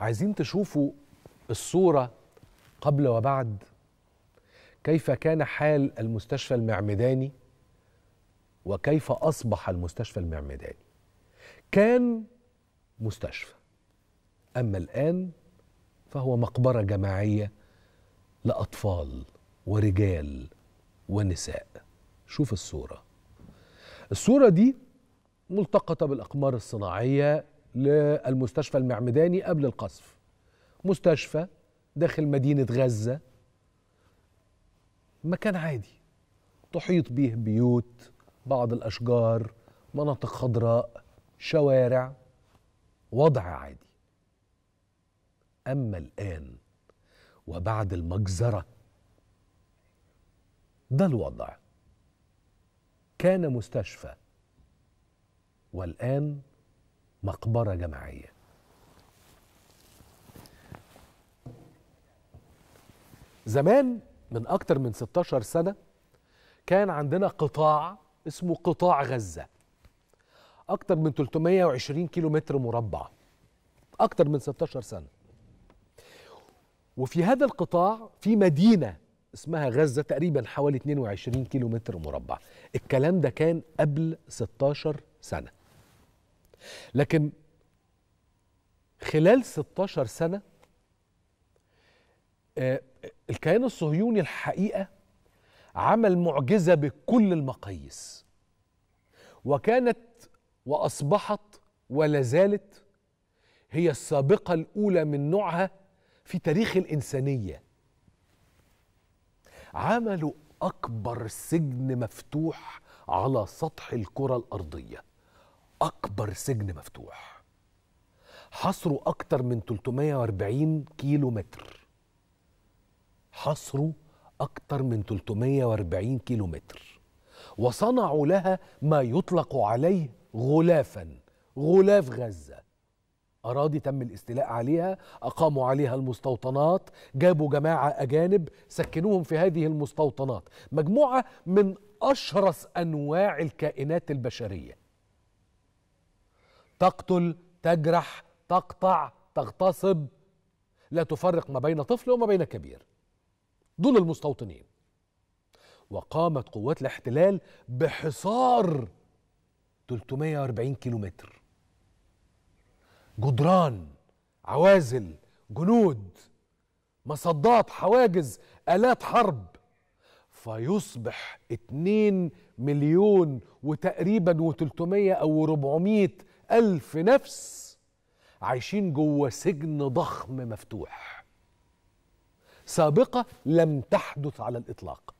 عايزين تشوفوا الصورة قبل وبعد كيف كان حال المستشفى المعمداني وكيف أصبح المستشفى المعمداني كان مستشفى أما الآن فهو مقبرة جماعية لأطفال ورجال ونساء شوف الصورة الصورة دي ملتقطة بالأقمار الصناعية للمستشفى المعمداني قبل القصف مستشفى داخل مدينة غزة مكان عادي تحيط به بيوت بعض الأشجار مناطق خضراء شوارع وضع عادي أما الآن وبعد المجزرة ده الوضع كان مستشفى والآن مقبرة جماعية زمان من أكتر من 16 سنة كان عندنا قطاع اسمه قطاع غزة أكتر من 320 كيلو متر مربع أكتر من 16 سنة وفي هذا القطاع في مدينة اسمها غزة تقريبا حوالي 22 كيلو متر مربع الكلام ده كان قبل 16 سنة لكن خلال 16 سنه آه، الكيان الصهيوني الحقيقه عمل معجزه بكل المقاييس وكانت واصبحت ولا زالت هي السابقه الاولى من نوعها في تاريخ الانسانيه عملوا اكبر سجن مفتوح على سطح الكره الارضيه أكبر سجن مفتوح حصره أكتر من 340 كيلو متر حصره أكتر من 340 كيلو متر وصنعوا لها ما يطلق عليه غلافا غلاف غزة أراضي تم الاستيلاء عليها أقاموا عليها المستوطنات جابوا جماعة أجانب سكنوهم في هذه المستوطنات مجموعة من أشرس أنواع الكائنات البشرية تقتل تجرح تقطع تغتصب لا تفرق ما بين طفل وما بين كبير دول المستوطنين وقامت قوات الاحتلال بحصار 340 كيلومتر جدران عوازل جنود مصدات حواجز آلات حرب فيصبح 2 مليون وتقريبا و300 أو 400 ألف نفس عايشين جوه سجن ضخم مفتوح سابقة لم تحدث على الإطلاق